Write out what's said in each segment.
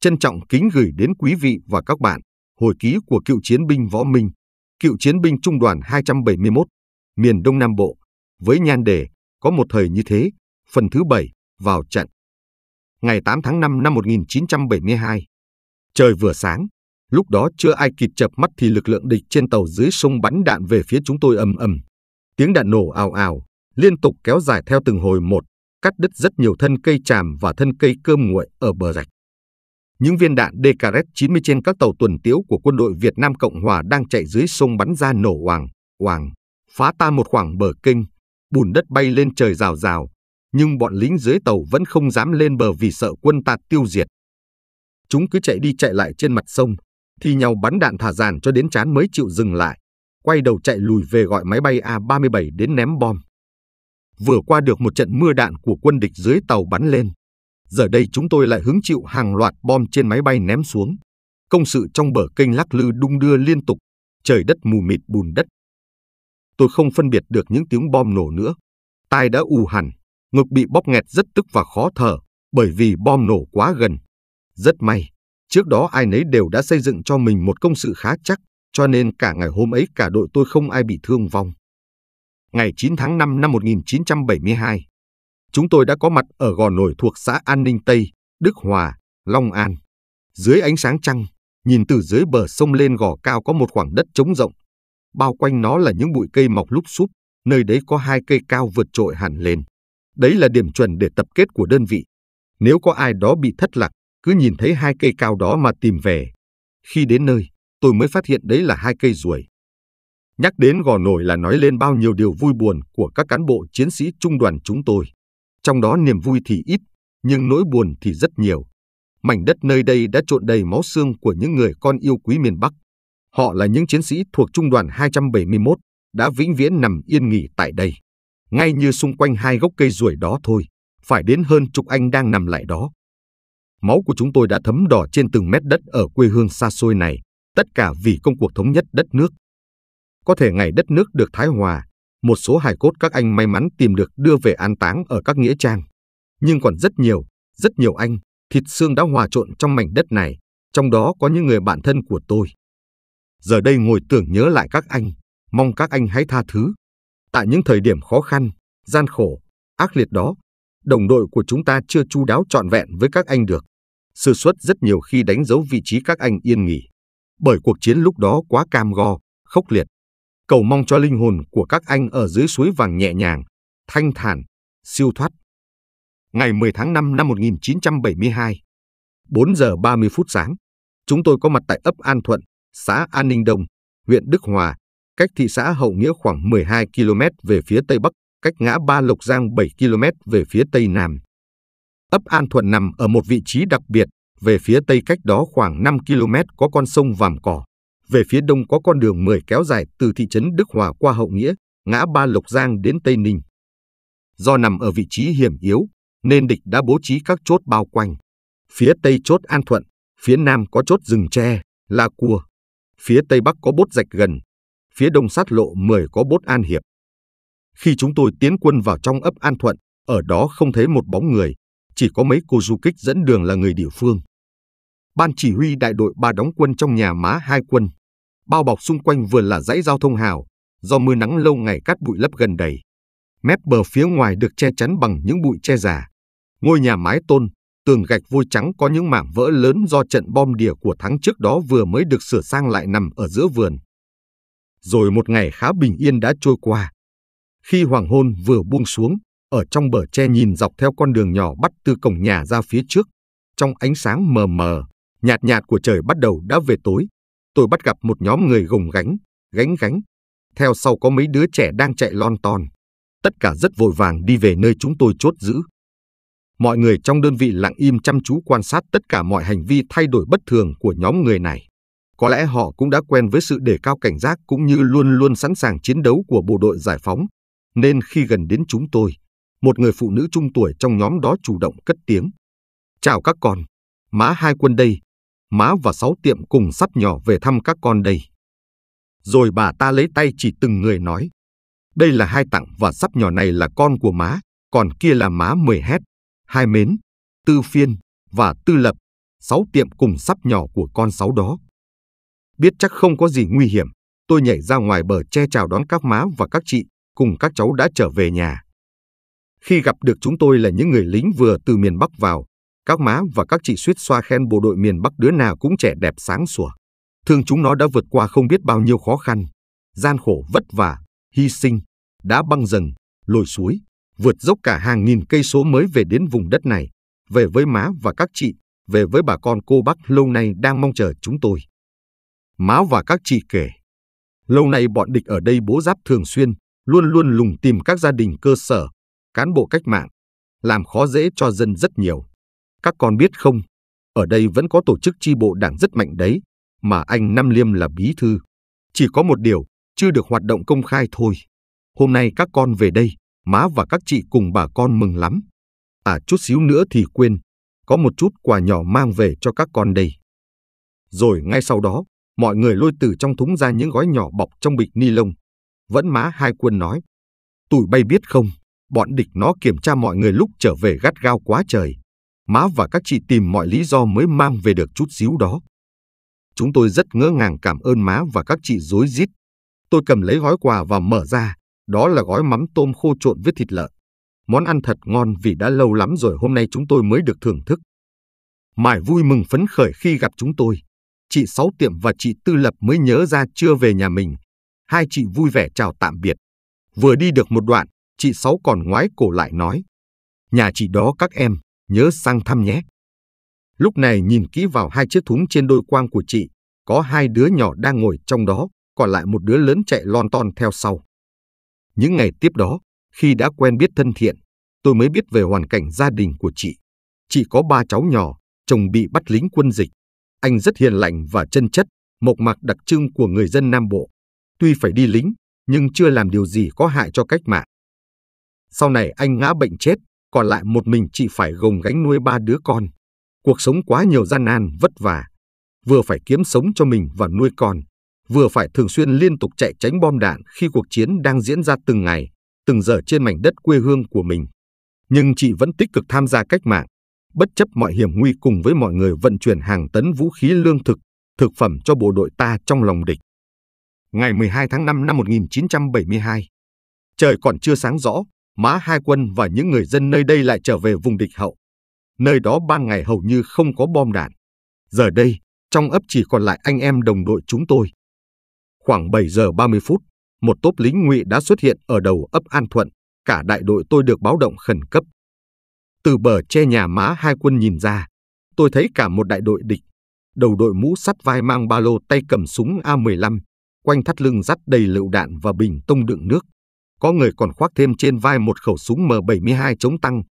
Trân trọng kính gửi đến quý vị và các bạn hồi ký của cựu chiến binh Võ Minh, cựu chiến binh Trung đoàn 271, miền Đông Nam Bộ, với nhan đề Có một thời như thế, phần thứ 7, vào trận. Ngày 8 tháng 5 năm 1972, trời vừa sáng, lúc đó chưa ai kịp chập mắt thì lực lượng địch trên tàu dưới sông bắn đạn về phía chúng tôi ầm ầm. Tiếng đạn nổ ào ào, liên tục kéo dài theo từng hồi một, cắt đứt rất nhiều thân cây tràm và thân cây cơm nguội ở bờ rạch những viên đạn DKR-90 trên các tàu tuần tiễu của quân đội Việt Nam Cộng Hòa đang chạy dưới sông bắn ra nổ hoàng, hoàng, phá tan một khoảng bờ kênh, bùn đất bay lên trời rào rào, nhưng bọn lính dưới tàu vẫn không dám lên bờ vì sợ quân ta tiêu diệt. Chúng cứ chạy đi chạy lại trên mặt sông, thì nhau bắn đạn thả giàn cho đến chán mới chịu dừng lại, quay đầu chạy lùi về gọi máy bay A-37 đến ném bom. Vừa qua được một trận mưa đạn của quân địch dưới tàu bắn lên, giờ đây chúng tôi lại hứng chịu hàng loạt bom trên máy bay ném xuống. Công sự trong bờ kênh lắc lư đung đưa liên tục, trời đất mù mịt bùn đất. Tôi không phân biệt được những tiếng bom nổ nữa. Tai đã ù hẳn, ngực bị bóp nghẹt rất tức và khó thở, bởi vì bom nổ quá gần. Rất may, trước đó ai nấy đều đã xây dựng cho mình một công sự khá chắc, cho nên cả ngày hôm ấy cả đội tôi không ai bị thương vong. Ngày 9 tháng 5 năm 1972, chúng tôi đã có mặt ở gò nổi thuộc xã An Ninh Tây, Đức Hòa, Long An. Dưới ánh sáng trăng, nhìn từ dưới bờ sông lên gò cao có một khoảng đất trống rộng. Bao quanh nó là những bụi cây mọc lúp xúp. nơi đấy có hai cây cao vượt trội hẳn lên. Đấy là điểm chuẩn để tập kết của đơn vị. Nếu có ai đó bị thất lạc, cứ nhìn thấy hai cây cao đó mà tìm về. Khi đến nơi, tôi mới phát hiện đấy là hai cây ruồi. Nhắc đến gò nổi là nói lên bao nhiêu điều vui buồn của các cán bộ chiến sĩ trung đoàn chúng tôi. Trong đó niềm vui thì ít, nhưng nỗi buồn thì rất nhiều. Mảnh đất nơi đây đã trộn đầy máu xương của những người con yêu quý miền Bắc. Họ là những chiến sĩ thuộc Trung đoàn 271 đã vĩnh viễn nằm yên nghỉ tại đây. Ngay như xung quanh hai gốc cây ruồi đó thôi, phải đến hơn chục anh đang nằm lại đó. Máu của chúng tôi đã thấm đỏ trên từng mét đất ở quê hương xa xôi này, tất cả vì công cuộc thống nhất đất nước. Có thể ngày đất nước được thái hòa, một số hài cốt các anh may mắn tìm được đưa về an táng ở các nghĩa trang. Nhưng còn rất nhiều, rất nhiều anh, thịt xương đã hòa trộn trong mảnh đất này, trong đó có những người bạn thân của tôi. Giờ đây ngồi tưởng nhớ lại các anh, mong các anh hãy tha thứ. Tại những thời điểm khó khăn, gian khổ, ác liệt đó, đồng đội của chúng ta chưa chu đáo trọn vẹn với các anh được. Sự suất rất nhiều khi đánh dấu vị trí các anh yên nghỉ. Bởi cuộc chiến lúc đó quá cam go, khốc liệt, cầu mong cho linh hồn của các anh ở dưới suối vàng nhẹ nhàng, thanh thản, siêu thoát. Ngày 10 tháng 5 năm 1972, 4 giờ 30 phút sáng, chúng tôi có mặt tại ấp An Thuận, xã An Ninh Đông, huyện Đức Hòa, cách thị xã Hậu Nghĩa khoảng 12 km về phía tây bắc, cách ngã Ba Lộc Giang 7 km về phía tây nam. Ấp An Thuận nằm ở một vị trí đặc biệt, về phía tây cách đó khoảng 5 km có con sông Vàm Cỏ, về phía đông có con đường 10 kéo dài từ thị trấn Đức Hòa qua Hậu Nghĩa, ngã Ba Lộc Giang đến Tây Ninh. Do nằm ở vị trí hiểm yếu, nên địch đã bố trí các chốt bao quanh. Phía tây chốt An Thuận, phía nam có chốt rừng tre, La Cua. Phía tây bắc có bốt rạch gần, phía đông sát lộ 10 có bốt An Hiệp. Khi chúng tôi tiến quân vào trong ấp An Thuận, ở đó không thấy một bóng người, chỉ có mấy cô du kích dẫn đường là người địa phương. Ban chỉ huy đại đội ba đóng quân trong nhà má hai quân, bao bọc xung quanh vườn là dãy giao thông hào, do mưa nắng lâu ngày cát bụi lấp gần đầy. Mép bờ phía ngoài được che chắn bằng những bụi che già. Ngôi nhà mái tôn, tường gạch vôi trắng có những mảng vỡ lớn do trận bom đìa của tháng trước đó vừa mới được sửa sang lại nằm ở giữa vườn. Rồi một ngày khá bình yên đã trôi qua. Khi hoàng hôn vừa buông xuống, ở trong bờ tre nhìn dọc theo con đường nhỏ bắt từ cổng nhà ra phía trước, trong ánh sáng mờ mờ, nhạt nhạt của trời bắt đầu đã về tối, tôi bắt gặp một nhóm người gồng gánh, gánh gánh. Theo sau có mấy đứa trẻ đang chạy lon ton. Tất cả rất vội vàng đi về nơi chúng tôi chốt giữ. Mọi người trong đơn vị lặng im chăm chú quan sát tất cả mọi hành vi thay đổi bất thường của nhóm người này. Có lẽ họ cũng đã quen với sự đề cao cảnh giác cũng như luôn luôn sẵn sàng chiến đấu của bộ đội giải phóng. Nên khi gần đến chúng tôi, một người phụ nữ trung tuổi trong nhóm đó chủ động cất tiếng. Chào các con, má hai quân đây, má và sáu tiệm cùng sắp nhỏ về thăm các con đây. Rồi bà ta lấy tay chỉ từng người nói, đây là hai tặng và sắp nhỏ này là con của má, còn kia là má mười hét, hai mến, tư phiên và tư lập, sáu tiệm cùng sắp nhỏ của con sáu đó. Biết chắc không có gì nguy hiểm, tôi nhảy ra ngoài bờ che chào đón các má và các chị, cùng các cháu đã trở về nhà. Khi gặp được chúng tôi là những người lính vừa từ miền Bắc vào, các má và các chị suýt xoa khen bộ đội miền Bắc đứa nào cũng trẻ đẹp sáng sủa. Thương chúng nó đã vượt qua không biết bao nhiêu khó khăn, gian khổ vất vả, hy sinh, đã băng rừng, lội suối, vượt dốc cả hàng nghìn cây số mới về đến vùng đất này, về với má và các chị, về với bà con cô bác lâu nay đang mong chờ chúng tôi. Má và các chị kể, lâu nay bọn địch ở đây bố giáp thường xuyên, luôn luôn lùng tìm các gia đình cơ sở, cán bộ cách mạng, làm khó dễ cho dân rất nhiều. Các con biết không, ở đây vẫn có tổ chức chi bộ đảng rất mạnh đấy, mà anh Nam Liêm là bí thư. Chỉ có một điều, chưa được hoạt động công khai thôi. Hôm nay các con về đây, má và các chị cùng bà con mừng lắm. À chút xíu nữa thì quên, có một chút quà nhỏ mang về cho các con đây. Rồi ngay sau đó, mọi người lôi từ trong thúng ra những gói nhỏ bọc trong bịch ni lông. Vẫn má hai quân nói. Tụi bay biết không, bọn địch nó kiểm tra mọi người lúc trở về gắt gao quá trời. Má và các chị tìm mọi lý do mới mang về được chút xíu đó. Chúng tôi rất ngỡ ngàng cảm ơn má và các chị rối rít. Tôi cầm lấy gói quà và mở ra, đó là gói mắm tôm khô trộn với thịt lợn. Món ăn thật ngon vì đã lâu lắm rồi hôm nay chúng tôi mới được thưởng thức. Mải vui mừng phấn khởi khi gặp chúng tôi. Chị Sáu Tiệm và chị Tư Lập mới nhớ ra chưa về nhà mình. Hai chị vui vẻ chào tạm biệt. Vừa đi được một đoạn, chị Sáu còn ngoái cổ lại nói. Nhà chị đó các em, nhớ sang thăm nhé. Lúc này nhìn kỹ vào hai chiếc thúng trên đôi quang của chị, có hai đứa nhỏ đang ngồi trong đó, còn lại một đứa lớn chạy lon ton theo sau. Những ngày tiếp đó, khi đã quen biết thân thiện, tôi mới biết về hoàn cảnh gia đình của chị. Chị có ba cháu nhỏ, chồng bị bắt lính quân dịch. Anh rất hiền lành và chân chất, mộc mạc đặc trưng của người dân Nam Bộ. Tuy phải đi lính, nhưng chưa làm điều gì có hại cho cách mạng. Sau này anh ngã bệnh chết, còn lại một mình chị phải gồng gánh nuôi ba đứa con. Cuộc sống quá nhiều gian nan, vất vả. Vừa phải kiếm sống cho mình và nuôi con, vừa phải thường xuyên liên tục chạy tránh bom đạn khi cuộc chiến đang diễn ra từng ngày, từng giờ trên mảnh đất quê hương của mình. Nhưng chị vẫn tích cực tham gia cách mạng, bất chấp mọi hiểm nguy cùng với mọi người vận chuyển hàng tấn vũ khí lương thực, thực phẩm cho bộ đội ta trong lòng địch. Ngày 12 tháng 5 năm 1972, trời còn chưa sáng rõ, Mã Hai Quân và những người dân nơi đây lại trở về vùng địch hậu. Nơi đó ban ngày hầu như không có bom đạn. Giờ đây, trong ấp chỉ còn lại anh em đồng đội chúng tôi. Khoảng 7 giờ 30 phút, một tốp lính ngụy đã xuất hiện ở đầu ấp An Thuận, cả đại đội tôi được báo động khẩn cấp. Từ bờ che nhà má hai quân nhìn ra, tôi thấy cả một đại đội địch. Đầu đội mũ sắt vai mang ba lô tay cầm súng A-15, quanh thắt lưng dắt đầy lựu đạn và bình tông đựng nước. Có người còn khoác thêm trên vai một khẩu súng M72 chống tăng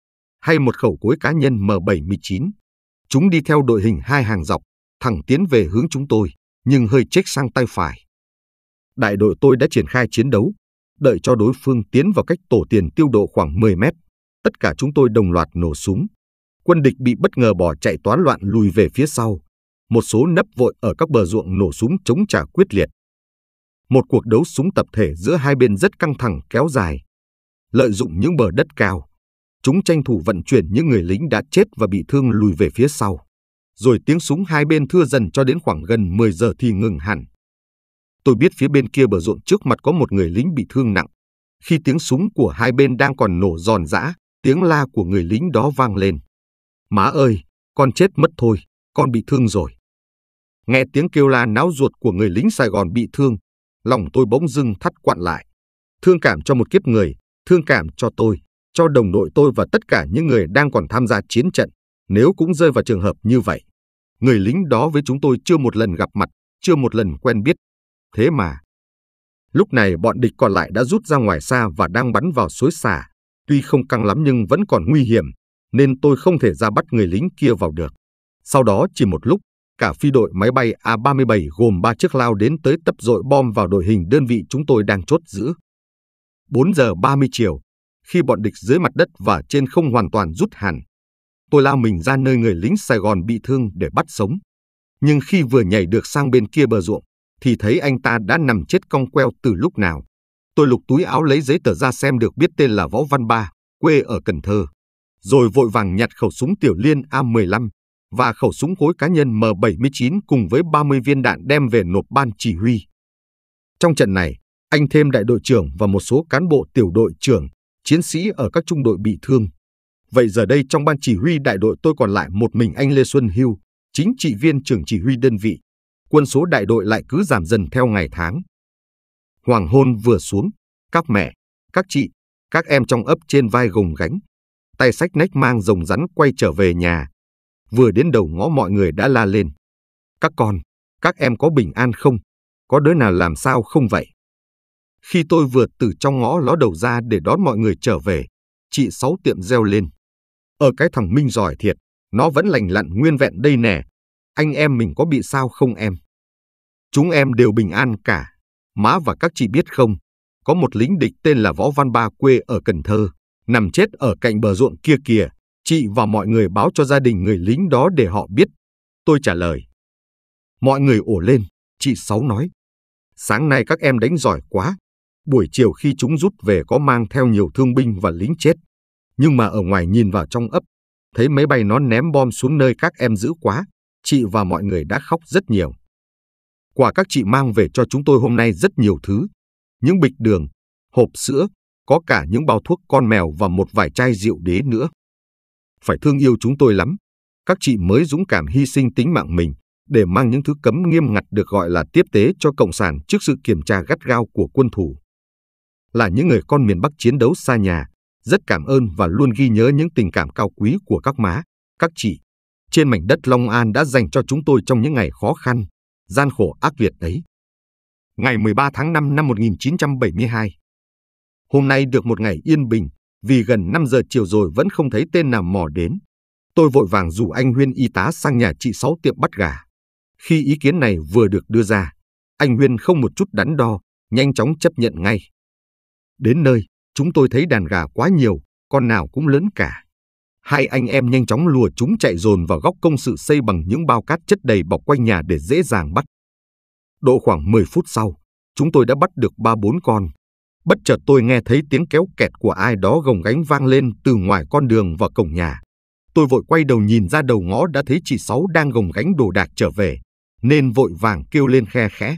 hay một khẩu cối cá nhân M79. Chúng đi theo đội hình hai hàng dọc, thẳng tiến về hướng chúng tôi, nhưng hơi chết sang tay phải. Đại đội tôi đã triển khai chiến đấu, đợi cho đối phương tiến vào cách tổ tiền tiêu độ khoảng 10 mét. Tất cả chúng tôi đồng loạt nổ súng. Quân địch bị bất ngờ bỏ chạy toán loạn lùi về phía sau. Một số nấp vội ở các bờ ruộng nổ súng chống trả quyết liệt một cuộc đấu súng tập thể giữa hai bên rất căng thẳng kéo dài. Lợi dụng những bờ đất cao, chúng tranh thủ vận chuyển những người lính đã chết và bị thương lùi về phía sau. Rồi tiếng súng hai bên thưa dần cho đến khoảng gần 10 giờ thì ngừng hẳn. Tôi biết phía bên kia bờ ruộng trước mặt có một người lính bị thương nặng. Khi tiếng súng của hai bên đang còn nổ giòn giã, tiếng la của người lính đó vang lên. Má ơi, con chết mất thôi, con bị thương rồi. Nghe tiếng kêu la náo ruột của người lính Sài Gòn bị thương, lòng tôi bỗng dưng thắt quặn lại. Thương cảm cho một kiếp người, thương cảm cho tôi, cho đồng đội tôi và tất cả những người đang còn tham gia chiến trận, nếu cũng rơi vào trường hợp như vậy. Người lính đó với chúng tôi chưa một lần gặp mặt, chưa một lần quen biết. Thế mà, lúc này bọn địch còn lại đã rút ra ngoài xa và đang bắn vào suối xà. Tuy không căng lắm nhưng vẫn còn nguy hiểm, nên tôi không thể ra bắt người lính kia vào được. Sau đó chỉ một lúc, cả phi đội máy bay A-37 gồm 3 chiếc lao đến tới tấp dội bom vào đội hình đơn vị chúng tôi đang chốt giữ. 4 giờ 30 chiều, khi bọn địch dưới mặt đất và trên không hoàn toàn rút hẳn, tôi lao mình ra nơi người lính Sài Gòn bị thương để bắt sống. Nhưng khi vừa nhảy được sang bên kia bờ ruộng, thì thấy anh ta đã nằm chết cong queo từ lúc nào. Tôi lục túi áo lấy giấy tờ ra xem được biết tên là Võ Văn Ba, quê ở Cần Thơ. Rồi vội vàng nhặt khẩu súng tiểu liên A-15 và khẩu súng cối cá nhân M79 cùng với 30 viên đạn đem về nộp ban chỉ huy. Trong trận này, anh thêm đại đội trưởng và một số cán bộ tiểu đội trưởng, chiến sĩ ở các trung đội bị thương. Vậy giờ đây trong ban chỉ huy đại đội tôi còn lại một mình anh Lê Xuân Hưu, chính trị viên trưởng chỉ huy đơn vị. Quân số đại đội lại cứ giảm dần theo ngày tháng. Hoàng hôn vừa xuống, các mẹ, các chị, các em trong ấp trên vai gồng gánh. Tay sách nách mang rồng rắn quay trở về nhà, vừa đến đầu ngõ mọi người đã la lên. Các con, các em có bình an không? Có đứa nào làm sao không vậy? Khi tôi vừa từ trong ngõ ló đầu ra để đón mọi người trở về, chị Sáu tiệm reo lên. Ở cái thằng Minh giỏi thiệt, nó vẫn lành lặn nguyên vẹn đây nè. Anh em mình có bị sao không em? Chúng em đều bình an cả. Má và các chị biết không, có một lính địch tên là Võ Văn Ba quê ở Cần Thơ, nằm chết ở cạnh bờ ruộng kia kìa. Chị và mọi người báo cho gia đình người lính đó để họ biết. Tôi trả lời. Mọi người ổ lên, chị Sáu nói. Sáng nay các em đánh giỏi quá. Buổi chiều khi chúng rút về có mang theo nhiều thương binh và lính chết. Nhưng mà ở ngoài nhìn vào trong ấp, thấy máy bay nó ném bom xuống nơi các em giữ quá. Chị và mọi người đã khóc rất nhiều. quả các chị mang về cho chúng tôi hôm nay rất nhiều thứ. Những bịch đường, hộp sữa, có cả những bao thuốc con mèo và một vài chai rượu đế nữa phải thương yêu chúng tôi lắm. Các chị mới dũng cảm hy sinh tính mạng mình để mang những thứ cấm nghiêm ngặt được gọi là tiếp tế cho Cộng sản trước sự kiểm tra gắt gao của quân thủ. Là những người con miền Bắc chiến đấu xa nhà, rất cảm ơn và luôn ghi nhớ những tình cảm cao quý của các má, các chị trên mảnh đất Long An đã dành cho chúng tôi trong những ngày khó khăn, gian khổ ác liệt ấy. Ngày 13 tháng 5 năm 1972 Hôm nay được một ngày yên bình, vì gần 5 giờ chiều rồi vẫn không thấy tên nào mò đến. Tôi vội vàng rủ anh Huyên y tá sang nhà chị Sáu tiệm bắt gà. Khi ý kiến này vừa được đưa ra, anh Huyên không một chút đắn đo, nhanh chóng chấp nhận ngay. Đến nơi, chúng tôi thấy đàn gà quá nhiều, con nào cũng lớn cả. Hai anh em nhanh chóng lùa chúng chạy dồn vào góc công sự xây bằng những bao cát chất đầy bọc quanh nhà để dễ dàng bắt. Độ khoảng 10 phút sau, chúng tôi đã bắt được ba bốn con, Bất chợt tôi nghe thấy tiếng kéo kẹt của ai đó gồng gánh vang lên từ ngoài con đường và cổng nhà. Tôi vội quay đầu nhìn ra đầu ngõ đã thấy chị Sáu đang gồng gánh đồ đạc trở về, nên vội vàng kêu lên khe khẽ.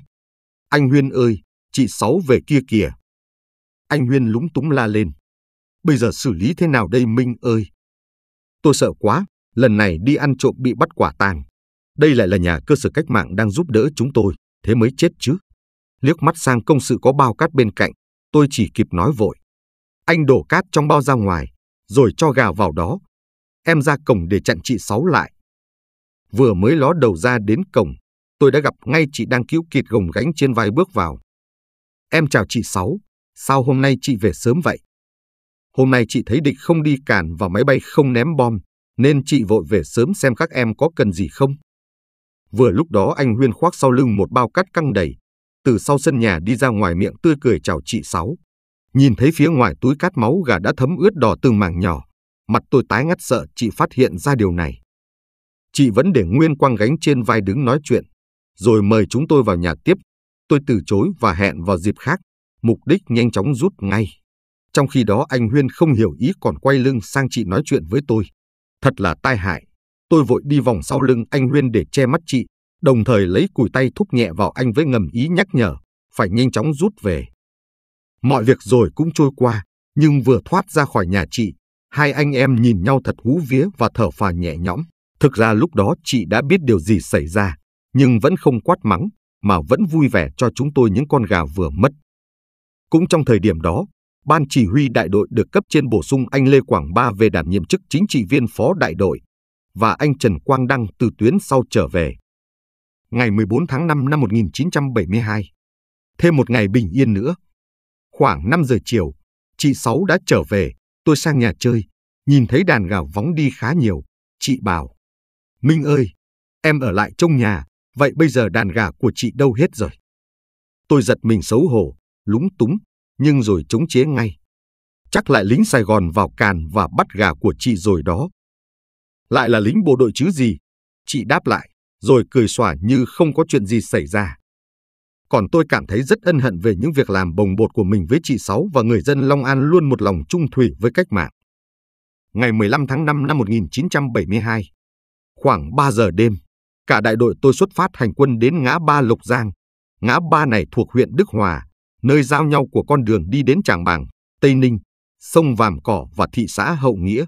Anh Huyên ơi, chị Sáu về kia kìa. Anh Huyên lúng túng la lên. Bây giờ xử lý thế nào đây Minh ơi? Tôi sợ quá, lần này đi ăn trộm bị bắt quả tang. Đây lại là nhà cơ sở cách mạng đang giúp đỡ chúng tôi, thế mới chết chứ. Liếc mắt sang công sự có bao cát bên cạnh, tôi chỉ kịp nói vội. Anh đổ cát trong bao ra ngoài, rồi cho gà vào đó. Em ra cổng để chặn chị Sáu lại. Vừa mới ló đầu ra đến cổng, tôi đã gặp ngay chị đang cứu kiệt gồng gánh trên vai bước vào. Em chào chị Sáu, sao hôm nay chị về sớm vậy? Hôm nay chị thấy địch không đi cản và máy bay không ném bom, nên chị vội về sớm xem các em có cần gì không. Vừa lúc đó anh Huyên khoác sau lưng một bao cát căng đầy, từ sau sân nhà đi ra ngoài miệng tươi cười chào chị Sáu. Nhìn thấy phía ngoài túi cát máu gà đã thấm ướt đỏ từng mảng nhỏ, mặt tôi tái ngắt sợ chị phát hiện ra điều này. Chị vẫn để nguyên quang gánh trên vai đứng nói chuyện, rồi mời chúng tôi vào nhà tiếp. Tôi từ chối và hẹn vào dịp khác, mục đích nhanh chóng rút ngay. Trong khi đó anh Huyên không hiểu ý còn quay lưng sang chị nói chuyện với tôi. Thật là tai hại. Tôi vội đi vòng sau lưng anh Huyên để che mắt chị, đồng thời lấy cùi tay thúc nhẹ vào anh với ngầm ý nhắc nhở, phải nhanh chóng rút về. Mọi việc rồi cũng trôi qua, nhưng vừa thoát ra khỏi nhà chị, hai anh em nhìn nhau thật hú vía và thở phà nhẹ nhõm. Thực ra lúc đó chị đã biết điều gì xảy ra, nhưng vẫn không quát mắng, mà vẫn vui vẻ cho chúng tôi những con gà vừa mất. Cũng trong thời điểm đó, Ban chỉ huy đại đội được cấp trên bổ sung anh Lê Quảng Ba về đảm nhiệm chức chính trị viên phó đại đội và anh Trần Quang Đăng từ tuyến sau trở về ngày 14 tháng 5 năm 1972. Thêm một ngày bình yên nữa. Khoảng 5 giờ chiều, chị Sáu đã trở về, tôi sang nhà chơi, nhìn thấy đàn gà vóng đi khá nhiều. Chị bảo, Minh ơi, em ở lại trong nhà, vậy bây giờ đàn gà của chị đâu hết rồi? Tôi giật mình xấu hổ, lúng túng, nhưng rồi chống chế ngay. Chắc lại lính Sài Gòn vào càn và bắt gà của chị rồi đó. Lại là lính bộ đội chứ gì? Chị đáp lại rồi cười xòa như không có chuyện gì xảy ra. Còn tôi cảm thấy rất ân hận về những việc làm bồng bột của mình với chị Sáu và người dân Long An luôn một lòng trung thủy với cách mạng. Ngày 15 tháng 5 năm 1972, khoảng 3 giờ đêm, cả đại đội tôi xuất phát hành quân đến ngã ba Lục Giang. Ngã ba này thuộc huyện Đức Hòa, nơi giao nhau của con đường đi đến Tràng Bàng, Tây Ninh, sông Vàm Cỏ và thị xã Hậu Nghĩa.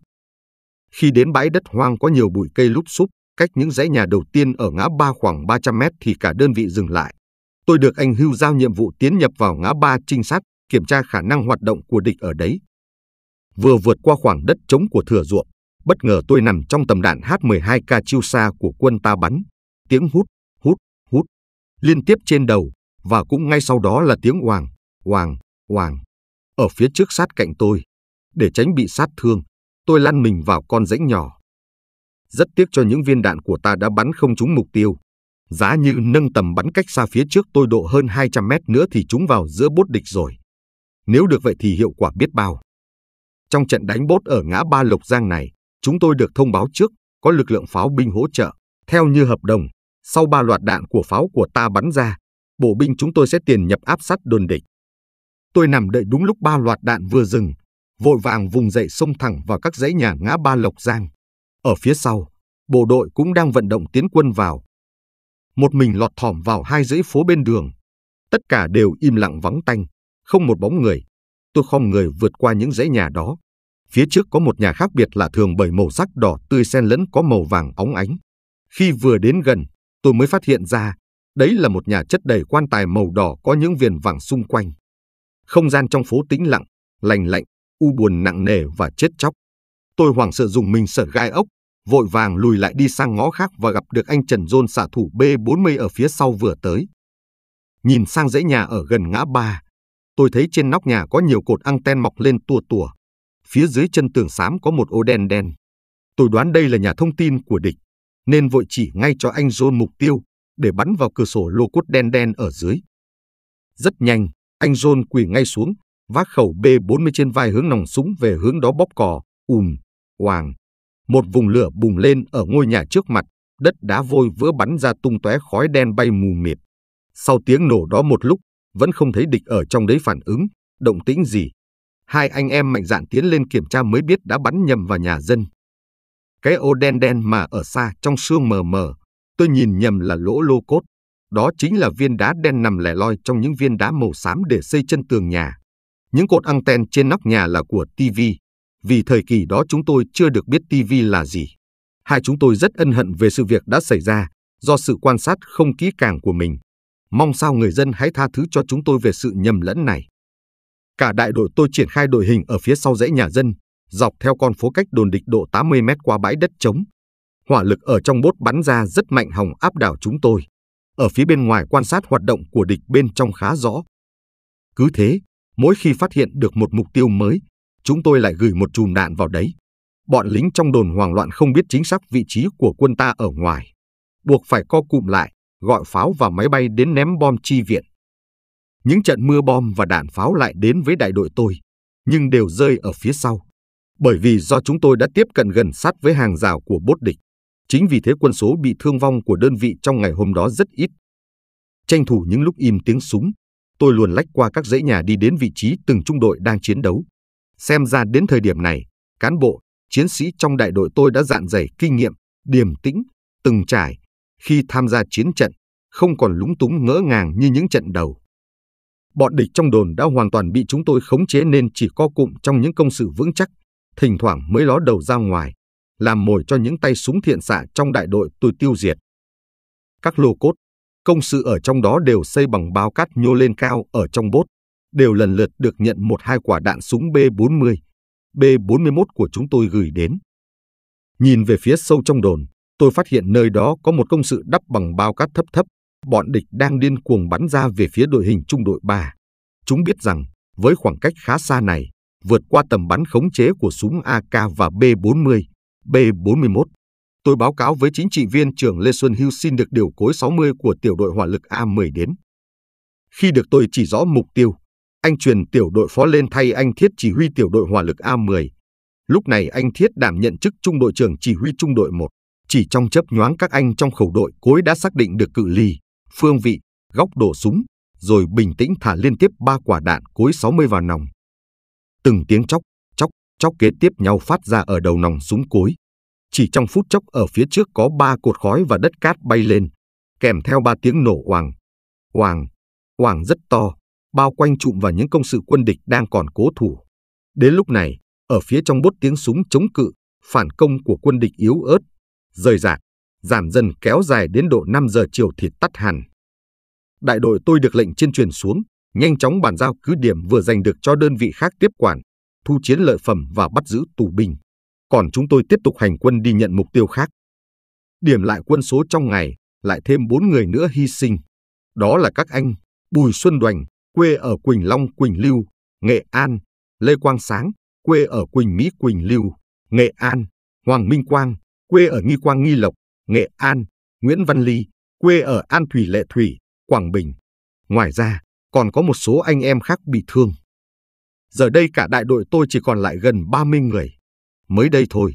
Khi đến bãi đất hoang có nhiều bụi cây lúc xúp, cách những dãy nhà đầu tiên ở ngã ba khoảng 300 mét thì cả đơn vị dừng lại. Tôi được anh Hưu giao nhiệm vụ tiến nhập vào ngã ba trinh sát, kiểm tra khả năng hoạt động của địch ở đấy. Vừa vượt qua khoảng đất trống của thừa ruộng, bất ngờ tôi nằm trong tầm đạn H-12K chiêu xa của quân ta bắn. Tiếng hút, hút, hút, liên tiếp trên đầu, và cũng ngay sau đó là tiếng hoàng, hoàng, hoàng. Ở phía trước sát cạnh tôi, để tránh bị sát thương, tôi lăn mình vào con rãnh nhỏ. Rất tiếc cho những viên đạn của ta đã bắn không trúng mục tiêu. Giá như nâng tầm bắn cách xa phía trước tôi độ hơn 200 mét nữa thì chúng vào giữa bốt địch rồi. Nếu được vậy thì hiệu quả biết bao. Trong trận đánh bốt ở ngã Ba Lộc Giang này, chúng tôi được thông báo trước có lực lượng pháo binh hỗ trợ. Theo như hợp đồng, sau ba loạt đạn của pháo của ta bắn ra, bộ binh chúng tôi sẽ tiền nhập áp sát đồn địch. Tôi nằm đợi đúng lúc ba loạt đạn vừa dừng, vội vàng vùng dậy xông thẳng vào các dãy nhà ngã Ba Lộc Giang. Ở phía sau, bộ đội cũng đang vận động tiến quân vào. Một mình lọt thỏm vào hai dãy phố bên đường. Tất cả đều im lặng vắng tanh, không một bóng người. Tôi không người vượt qua những dãy nhà đó. Phía trước có một nhà khác biệt lạ thường bởi màu sắc đỏ tươi xen lẫn có màu vàng óng ánh. Khi vừa đến gần, tôi mới phát hiện ra, đấy là một nhà chất đầy quan tài màu đỏ có những viền vàng xung quanh. Không gian trong phố tĩnh lặng, lành lạnh, u buồn nặng nề và chết chóc. Tôi hoảng sợ dùng mình sợ gai ốc, vội vàng lùi lại đi sang ngõ khác và gặp được anh Trần Dôn xạ thủ B40 ở phía sau vừa tới. Nhìn sang dãy nhà ở gần ngã ba, tôi thấy trên nóc nhà có nhiều cột anten mọc lên tua tua Phía dưới chân tường xám có một ô đen đen. Tôi đoán đây là nhà thông tin của địch, nên vội chỉ ngay cho anh John mục tiêu để bắn vào cửa sổ lô cốt đen đen ở dưới. Rất nhanh, anh John quỳ ngay xuống, vác khẩu B40 trên vai hướng nòng súng về hướng đó bóp cò, ùm, hoàng. Một vùng lửa bùng lên ở ngôi nhà trước mặt, đất đá vôi vỡ bắn ra tung tóe khói đen bay mù mịt. Sau tiếng nổ đó một lúc, vẫn không thấy địch ở trong đấy phản ứng, động tĩnh gì. Hai anh em mạnh dạn tiến lên kiểm tra mới biết đã bắn nhầm vào nhà dân. Cái ô đen đen mà ở xa trong sương mờ mờ, tôi nhìn nhầm là lỗ lô cốt. Đó chính là viên đá đen nằm lẻ loi trong những viên đá màu xám để xây chân tường nhà. Những cột anten trên nóc nhà là của tivi, vì thời kỳ đó chúng tôi chưa được biết TV là gì. Hai chúng tôi rất ân hận về sự việc đã xảy ra do sự quan sát không kỹ càng của mình. Mong sao người dân hãy tha thứ cho chúng tôi về sự nhầm lẫn này. Cả đại đội tôi triển khai đội hình ở phía sau dãy nhà dân, dọc theo con phố cách đồn địch độ 80 mét qua bãi đất trống. Hỏa lực ở trong bốt bắn ra rất mạnh hòng áp đảo chúng tôi. Ở phía bên ngoài quan sát hoạt động của địch bên trong khá rõ. Cứ thế, mỗi khi phát hiện được một mục tiêu mới, chúng tôi lại gửi một chùm đạn vào đấy. Bọn lính trong đồn hoảng loạn không biết chính xác vị trí của quân ta ở ngoài. Buộc phải co cụm lại, gọi pháo và máy bay đến ném bom chi viện. Những trận mưa bom và đạn pháo lại đến với đại đội tôi, nhưng đều rơi ở phía sau. Bởi vì do chúng tôi đã tiếp cận gần sát với hàng rào của bốt địch, chính vì thế quân số bị thương vong của đơn vị trong ngày hôm đó rất ít. Tranh thủ những lúc im tiếng súng, tôi luồn lách qua các dãy nhà đi đến vị trí từng trung đội đang chiến đấu, Xem ra đến thời điểm này, cán bộ, chiến sĩ trong đại đội tôi đã dạn dày kinh nghiệm, điềm tĩnh, từng trải, khi tham gia chiến trận, không còn lúng túng ngỡ ngàng như những trận đầu. Bọn địch trong đồn đã hoàn toàn bị chúng tôi khống chế nên chỉ co cụm trong những công sự vững chắc, thỉnh thoảng mới ló đầu ra ngoài, làm mồi cho những tay súng thiện xạ trong đại đội tôi tiêu diệt. Các lô cốt, công sự ở trong đó đều xây bằng bao cát nhô lên cao ở trong bốt đều lần lượt được nhận một hai quả đạn súng B-40, B-41 của chúng tôi gửi đến. Nhìn về phía sâu trong đồn, tôi phát hiện nơi đó có một công sự đắp bằng bao cát thấp thấp, bọn địch đang điên cuồng bắn ra về phía đội hình trung đội 3. Chúng biết rằng, với khoảng cách khá xa này, vượt qua tầm bắn khống chế của súng AK và B-40, B-41. Tôi báo cáo với chính trị viên trưởng Lê Xuân Hưu xin được điều cối 60 của tiểu đội hỏa lực A-10 đến. Khi được tôi chỉ rõ mục tiêu, anh truyền tiểu đội phó lên thay anh Thiết chỉ huy tiểu đội hỏa lực A10. Lúc này anh Thiết đảm nhận chức trung đội trưởng chỉ huy trung đội 1. Chỉ trong chớp nhoáng các anh trong khẩu đội cối đã xác định được cự ly, phương vị, góc đổ súng, rồi bình tĩnh thả liên tiếp ba quả đạn cối 60 vào nòng. Từng tiếng chóc, chóc, chóc kế tiếp nhau phát ra ở đầu nòng súng cối. Chỉ trong phút chốc ở phía trước có ba cột khói và đất cát bay lên, kèm theo ba tiếng nổ oàng. Oàng, oàng rất to, bao quanh trụm vào những công sự quân địch đang còn cố thủ. Đến lúc này, ở phía trong bốt tiếng súng chống cự, phản công của quân địch yếu ớt, rời rạc, giảm dần kéo dài đến độ 5 giờ chiều thì tắt hẳn. Đại đội tôi được lệnh trên truyền xuống, nhanh chóng bàn giao cứ điểm vừa giành được cho đơn vị khác tiếp quản, thu chiến lợi phẩm và bắt giữ tù binh. Còn chúng tôi tiếp tục hành quân đi nhận mục tiêu khác. Điểm lại quân số trong ngày, lại thêm 4 người nữa hy sinh. Đó là các anh Bùi Xuân Đoành, quê ở Quỳnh Long, Quỳnh Lưu, Nghệ An, Lê Quang Sáng, quê ở Quỳnh Mỹ, Quỳnh Lưu, Nghệ An, Hoàng Minh Quang, quê ở Nghi Quang, Nghi Lộc, Nghệ An, Nguyễn Văn Ly, quê ở An Thủy, Lệ Thủy, Quảng Bình. Ngoài ra, còn có một số anh em khác bị thương. Giờ đây cả đại đội tôi chỉ còn lại gần 30 người. Mới đây thôi,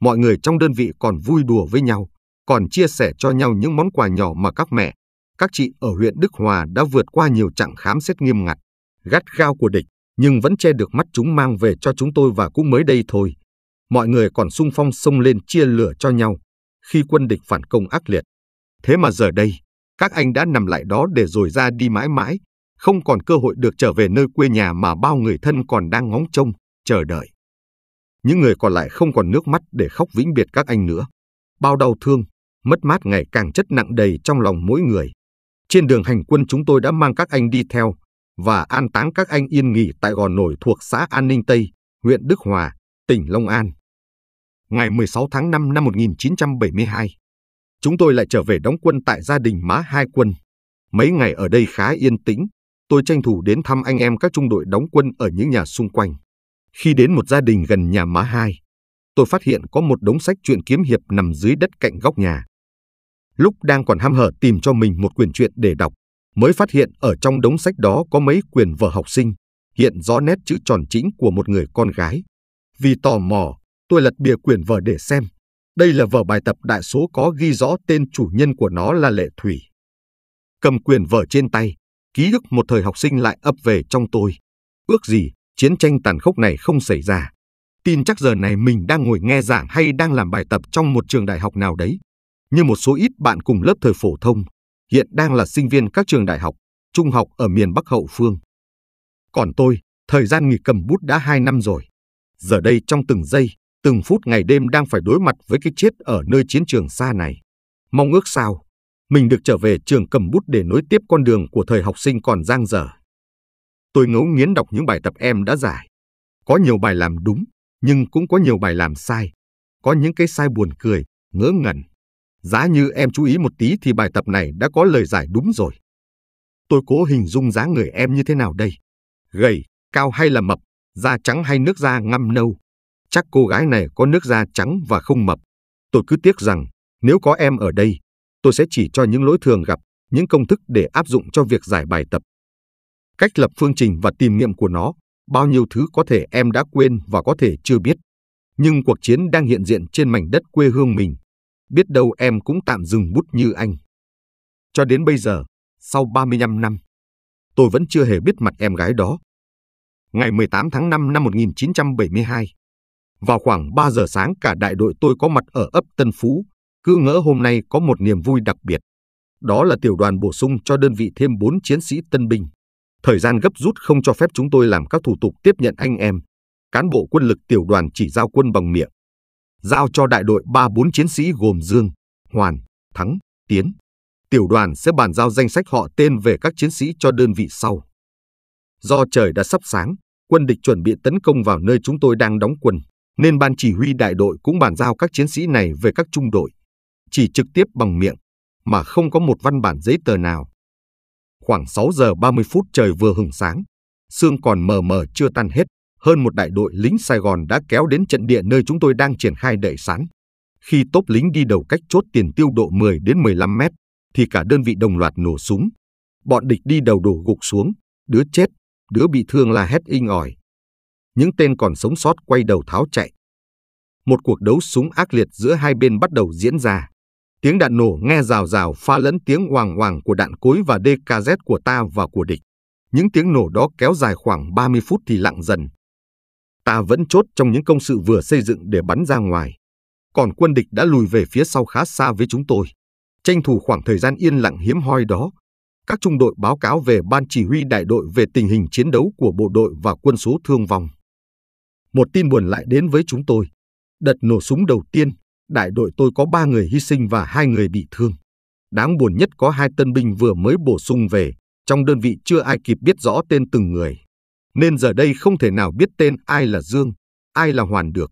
mọi người trong đơn vị còn vui đùa với nhau, còn chia sẻ cho nhau những món quà nhỏ mà các mẹ, các chị ở huyện Đức Hòa đã vượt qua nhiều trạng khám xét nghiêm ngặt, gắt gao của địch, nhưng vẫn che được mắt chúng mang về cho chúng tôi và cũng mới đây thôi. Mọi người còn sung phong xông lên chia lửa cho nhau khi quân địch phản công ác liệt. Thế mà giờ đây, các anh đã nằm lại đó để rồi ra đi mãi mãi, không còn cơ hội được trở về nơi quê nhà mà bao người thân còn đang ngóng trông, chờ đợi. Những người còn lại không còn nước mắt để khóc vĩnh biệt các anh nữa. Bao đau thương, mất mát ngày càng chất nặng đầy trong lòng mỗi người. Trên đường hành quân chúng tôi đã mang các anh đi theo và an táng các anh yên nghỉ tại gò nổi thuộc xã An Ninh Tây, huyện Đức Hòa, tỉnh Long An. Ngày 16 tháng 5 năm 1972, chúng tôi lại trở về đóng quân tại gia đình má hai quân. Mấy ngày ở đây khá yên tĩnh, tôi tranh thủ đến thăm anh em các trung đội đóng quân ở những nhà xung quanh. Khi đến một gia đình gần nhà má hai, tôi phát hiện có một đống sách truyện kiếm hiệp nằm dưới đất cạnh góc nhà lúc đang còn ham hở tìm cho mình một quyển truyện để đọc, mới phát hiện ở trong đống sách đó có mấy quyển vở học sinh, hiện rõ nét chữ tròn chính của một người con gái. Vì tò mò, tôi lật bìa quyển vở để xem. Đây là vở bài tập đại số có ghi rõ tên chủ nhân của nó là Lệ Thủy. Cầm quyển vở trên tay, ký ức một thời học sinh lại ập về trong tôi. Ước gì chiến tranh tàn khốc này không xảy ra. Tin chắc giờ này mình đang ngồi nghe giảng hay đang làm bài tập trong một trường đại học nào đấy như một số ít bạn cùng lớp thời phổ thông, hiện đang là sinh viên các trường đại học, trung học ở miền Bắc Hậu Phương. Còn tôi, thời gian nghỉ cầm bút đã 2 năm rồi. Giờ đây trong từng giây, từng phút ngày đêm đang phải đối mặt với cái chết ở nơi chiến trường xa này. Mong ước sao, mình được trở về trường cầm bút để nối tiếp con đường của thời học sinh còn giang dở. Tôi ngấu nghiến đọc những bài tập em đã giải. Có nhiều bài làm đúng, nhưng cũng có nhiều bài làm sai. Có những cái sai buồn cười, ngớ ngẩn. Giá như em chú ý một tí thì bài tập này đã có lời giải đúng rồi. Tôi cố hình dung dáng người em như thế nào đây? Gầy, cao hay là mập, da trắng hay nước da ngăm nâu? Chắc cô gái này có nước da trắng và không mập. Tôi cứ tiếc rằng, nếu có em ở đây, tôi sẽ chỉ cho những lỗi thường gặp, những công thức để áp dụng cho việc giải bài tập. Cách lập phương trình và tìm nghiệm của nó, bao nhiêu thứ có thể em đã quên và có thể chưa biết. Nhưng cuộc chiến đang hiện diện trên mảnh đất quê hương mình biết đâu em cũng tạm dừng bút như anh. Cho đến bây giờ, sau 35 năm, tôi vẫn chưa hề biết mặt em gái đó. Ngày 18 tháng 5 năm 1972, vào khoảng 3 giờ sáng cả đại đội tôi có mặt ở ấp Tân Phú, cứ ngỡ hôm nay có một niềm vui đặc biệt. Đó là tiểu đoàn bổ sung cho đơn vị thêm 4 chiến sĩ tân binh. Thời gian gấp rút không cho phép chúng tôi làm các thủ tục tiếp nhận anh em. Cán bộ quân lực tiểu đoàn chỉ giao quân bằng miệng giao cho đại đội 34 chiến sĩ gồm Dương, Hoàn, Thắng, Tiến. Tiểu đoàn sẽ bàn giao danh sách họ tên về các chiến sĩ cho đơn vị sau. Do trời đã sắp sáng, quân địch chuẩn bị tấn công vào nơi chúng tôi đang đóng quân, nên ban chỉ huy đại đội cũng bàn giao các chiến sĩ này về các trung đội, chỉ trực tiếp bằng miệng, mà không có một văn bản giấy tờ nào. Khoảng 6 giờ 30 phút trời vừa hừng sáng, sương còn mờ mờ chưa tan hết hơn một đại đội lính Sài Gòn đã kéo đến trận địa nơi chúng tôi đang triển khai đẩy sán. Khi tốp lính đi đầu cách chốt tiền tiêu độ 10 đến 15 mét, thì cả đơn vị đồng loạt nổ súng. Bọn địch đi đầu đổ gục xuống, đứa chết, đứa bị thương là hét inh ỏi. Những tên còn sống sót quay đầu tháo chạy. Một cuộc đấu súng ác liệt giữa hai bên bắt đầu diễn ra. Tiếng đạn nổ nghe rào rào pha lẫn tiếng hoàng hoàng của đạn cối và DKZ của ta và của địch. Những tiếng nổ đó kéo dài khoảng 30 phút thì lặng dần, ta vẫn chốt trong những công sự vừa xây dựng để bắn ra ngoài. Còn quân địch đã lùi về phía sau khá xa với chúng tôi. Tranh thủ khoảng thời gian yên lặng hiếm hoi đó, các trung đội báo cáo về ban chỉ huy đại đội về tình hình chiến đấu của bộ đội và quân số thương vong. Một tin buồn lại đến với chúng tôi. Đợt nổ súng đầu tiên, đại đội tôi có 3 người hy sinh và 2 người bị thương. Đáng buồn nhất có hai tân binh vừa mới bổ sung về, trong đơn vị chưa ai kịp biết rõ tên từng người nên giờ đây không thể nào biết tên ai là Dương, ai là Hoàn được.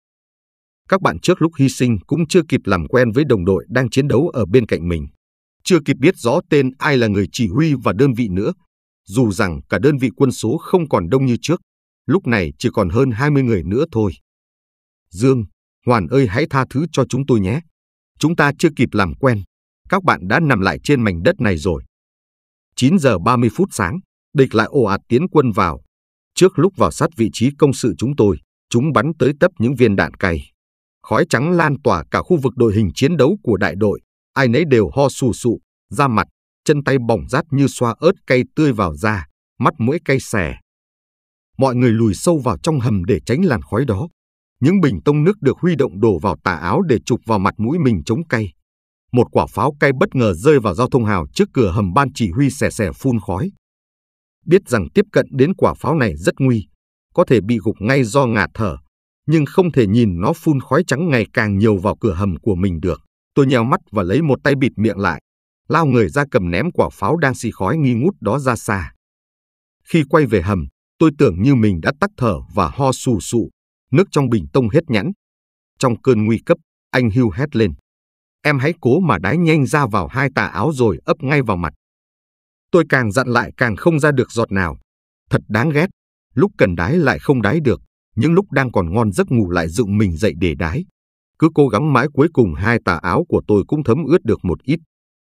Các bạn trước lúc hy sinh cũng chưa kịp làm quen với đồng đội đang chiến đấu ở bên cạnh mình, chưa kịp biết rõ tên ai là người chỉ huy và đơn vị nữa, dù rằng cả đơn vị quân số không còn đông như trước, lúc này chỉ còn hơn 20 người nữa thôi. Dương, Hoàn ơi hãy tha thứ cho chúng tôi nhé. Chúng ta chưa kịp làm quen, các bạn đã nằm lại trên mảnh đất này rồi. 9 giờ 30 phút sáng, địch lại ồ ạt tiến quân vào, Trước lúc vào sát vị trí công sự chúng tôi, chúng bắn tới tấp những viên đạn cay. Khói trắng lan tỏa cả khu vực đội hình chiến đấu của đại đội, ai nấy đều ho sù sụ, da mặt, chân tay bỏng rát như xoa ớt cay tươi vào da, mắt mũi cay xè. Mọi người lùi sâu vào trong hầm để tránh làn khói đó. Những bình tông nước được huy động đổ vào tà áo để chụp vào mặt mũi mình chống cay. Một quả pháo cay bất ngờ rơi vào giao thông hào trước cửa hầm ban chỉ huy xè xè phun khói biết rằng tiếp cận đến quả pháo này rất nguy, có thể bị gục ngay do ngạt thở, nhưng không thể nhìn nó phun khói trắng ngày càng nhiều vào cửa hầm của mình được. Tôi nheo mắt và lấy một tay bịt miệng lại, lao người ra cầm ném quả pháo đang xì khói nghi ngút đó ra xa. Khi quay về hầm, tôi tưởng như mình đã tắt thở và ho sù sụ, nước trong bình tông hết nhẵn. Trong cơn nguy cấp, anh hưu hét lên. Em hãy cố mà đái nhanh ra vào hai tà áo rồi ấp ngay vào mặt Tôi càng dặn lại càng không ra được giọt nào. Thật đáng ghét, lúc cần đái lại không đái được, những lúc đang còn ngon giấc ngủ lại dựng mình dậy để đái. Cứ cố gắng mãi cuối cùng hai tà áo của tôi cũng thấm ướt được một ít.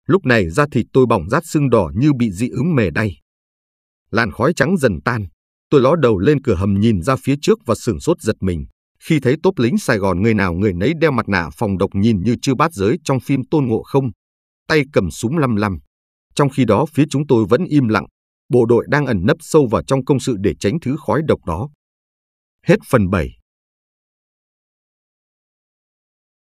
Lúc này da thịt tôi bỏng rát sưng đỏ như bị dị ứng mề đay. Làn khói trắng dần tan, tôi ló đầu lên cửa hầm nhìn ra phía trước và sửng sốt giật mình khi thấy tốp lính Sài Gòn người nào người nấy đeo mặt nạ phòng độc nhìn như chưa bát giới trong phim Tôn Ngộ Không, tay cầm súng lăm lăm. Trong khi đó phía chúng tôi vẫn im lặng, bộ đội đang ẩn nấp sâu vào trong công sự để tránh thứ khói độc đó. Hết phần 7